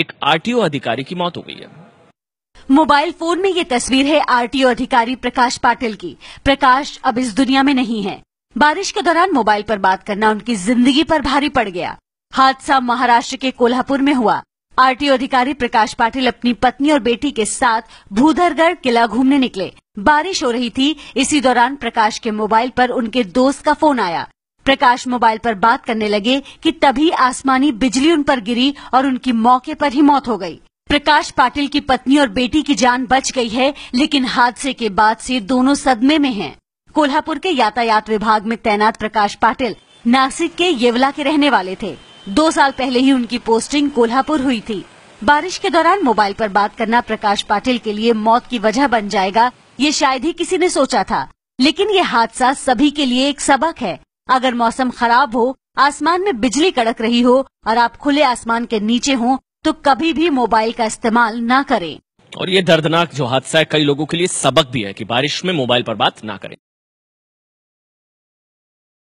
एक आरटीओ अधिकारी की मौत हो गई है मोबाइल फोन में ये तस्वीर है आरटीओ अधिकारी प्रकाश पाटिल की प्रकाश अब इस दुनिया में नहीं है बारिश के दौरान मोबाइल पर बात करना उनकी जिंदगी पर भारी पड़ गया हादसा महाराष्ट्र के कोल्हापुर में हुआ आरटीओ अधिकारी प्रकाश पाटिल अपनी पत्नी और बेटी के साथ भूधरगढ़ किला घूमने निकले बारिश हो रही थी इसी दौरान प्रकाश के मोबाइल पर उनके दोस्त का फोन आया प्रकाश मोबाइल पर बात करने लगे कि तभी आसमानी बिजली उन पर गिरी और उनकी मौके पर ही मौत हो गई प्रकाश पाटिल की पत्नी और बेटी की जान बच गई है लेकिन हादसे के बाद से दोनों सदमे में हैं। कोल्हापुर के यातायात विभाग में तैनात प्रकाश पाटिल नासिक के येवला के रहने वाले थे दो साल पहले ही उनकी पोस्टिंग कोल्हापुर हुई थी बारिश के दौरान मोबाइल आरोप बात करना प्रकाश पाटिल के लिए मौत की वजह बन जाएगा ये शायद ही किसी ने सोचा था लेकिन ये हादसा सभी के लिए एक सबक है अगर मौसम खराब हो आसमान में बिजली कड़क रही हो और आप खुले आसमान के नीचे हो तो कभी भी मोबाइल का इस्तेमाल ना करें और ये दर्दनाक जो हादसा है कई लोगों के लिए सबक भी है कि बारिश में मोबाइल पर बात ना करें